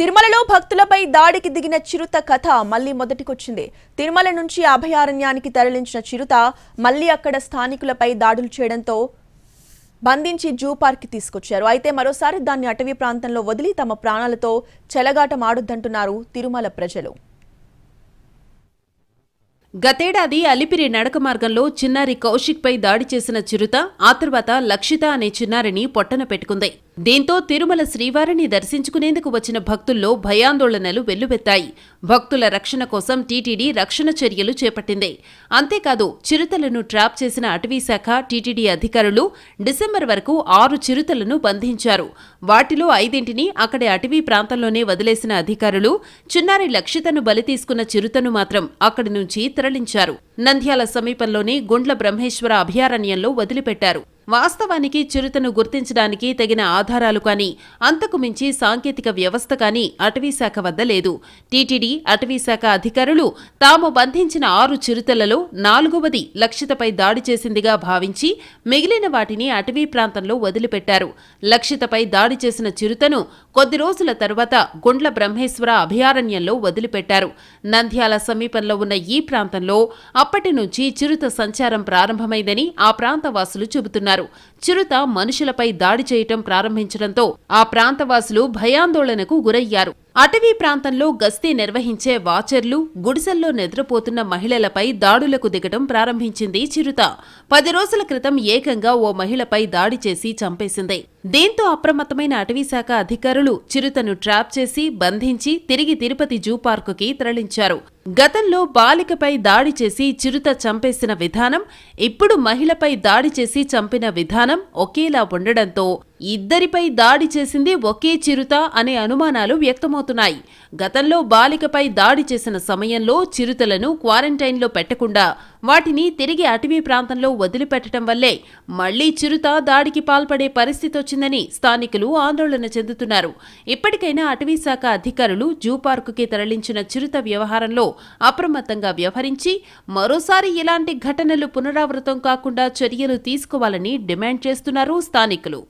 తిరుమలలో భక్తులపై దాడికి దిగిన చిరుత కథ మళ్లీ మొదటికొచ్చింది తిరుమల నుంచి అభయారణ్యానికి తరలించిన చిరుత మళ్లీ అక్కడ స్థానికులపై దాడులు చేయడంతో బంధించి జూ పార్క్కి తీసుకొచ్చారు అయితే మరోసారి దాన్ని అటవీ ప్రాంతంలో వదిలి తమ ప్రాణాలతో చెలగాటమాడుద్దంటున్నారు తిరుమల ప్రజలు గతేడాది అలిపిరి నడక మార్గంలో చిన్నారి కౌశిక్పై దాడి చేసిన చిరుత ఆ తర్వాత లక్షిత అనే చిన్నారిని పొట్టన పెట్టుకుంది దీంతో తిరుమల శ్రీవారిని దర్శించుకునేందుకు వచ్చిన భక్తుల్లో భయాందోళనలు వెల్లువెత్తాయి భక్తుల రక్షణ కోసం టీటీడీ రక్షణ చర్యలు చేపట్టింది అంతేకాదు చిరుతలను ట్రాప్ చేసిన అటవీ శాఖ టీటీడీ అధికారులు డిసెంబర్ వరకు ఆరు చిరుతలను బంధించారు వాటిలో ఐదింటిని అక్కడి అటవీ ప్రాంతంలోనే వదిలేసిన అధికారులు చిన్నారి లక్షితను బలి తీసుకున్న చిరుతను మాత్రం అక్కడి నుంచి తరలించారు నంద్యాల సమీపంలోని గుండ్ల బ్రహ్మేశ్వర అభయారణ్యంలో వదిలిపెట్టారు వాస్తవానికి చిరుతను గుర్తించడానికి తగిన ఆధారాలు కానీ అంతకు మించి సాంకేతిక వ్యవస్థ కానీ అటవీశాఖ వద్ద లేదు టీటీడీ అటవీశాఖ అధికారులు తాము బంధించిన ఆరు చిరుతలలో నాలుగవది లక్షితపై దాడి చేసిందిగా భావించి మిగిలిన వాటిని అటవీ ప్రాంతంలో వదిలిపెట్టారు లక్షితపై దాడి చేసిన చిరుతను కొద్ది రోజుల తర్వాత గుండ్ల బ్రహ్మేశ్వర అభయారణ్యంలో వదిలిపెట్టారు నంద్యాల సమీపంలో ఉన్న ఈ ప్రాంతంలో అప్పటి నుంచి చిరుత సంచారం ప్రారంభమైందని ఆ ప్రాంత వాసులు చెబుతున్నారు చేశారు చిరుత మనుషులపై దాడి చేయటం ప్రారంభించడంతో ఆ ప్రాంతవాసులు భయాందోళనకు గురయ్యారు అటవీ ప్రాంతంలో గస్తీ నిర్వహించే వాచర్లు గుడిసెల్లో నిద్రపోతున్న మహిళలపై దాడులకు దిగటం ప్రారంభించింది చిరుత పది రోజుల క్రితం ఏకంగా ఓ మహిళపై దాడి చేసి చంపేసింది దీంతో అప్రమత్తమైన అటవీ శాఖ అధికారులు చిరుతను ట్రాప్ చేసి బంధించి తిరిగి తిరుపతి జూ పార్కుకి తరలించారు గతంలో బాలికపై దాడి చేసి చిరుత చంపేసిన విధానం ఇప్పుడు మహిళపై దాడి చేసి చంపిన విధానం ఒకేలా ఉండడంతో ఇద్దరిపై దాడి చేసింది ఒకే చిరుత అనే అనుమానాలు వ్యక్తమవుతున్నాయి గతంలో బాలికపై దాడి చేసిన సమయంలో చిరుతలను క్వారంటైన్లో పెట్టకుండా వాటిని తిరిగి అటవీ ప్రాంతంలో వదిలిపెట్టడం వల్లే మళ్లీ చిరుత దాడికి పాల్పడే పరిస్థితి వచ్చిందని స్థానికులు ఆందోళన చెందుతున్నారు ఇప్పటికైనా అటవీ శాఖ అధికారులు జూ పార్కుకి తరలించిన చిరుత వ్యవహారంలో అప్రమత్తంగా వ్యవహరించి మరోసారి ఇలాంటి ఘటనలు పునరావృతం కాకుండా చర్యలు తీసుకోవాలని డిమాండ్ చేస్తున్నారు స్థానికులు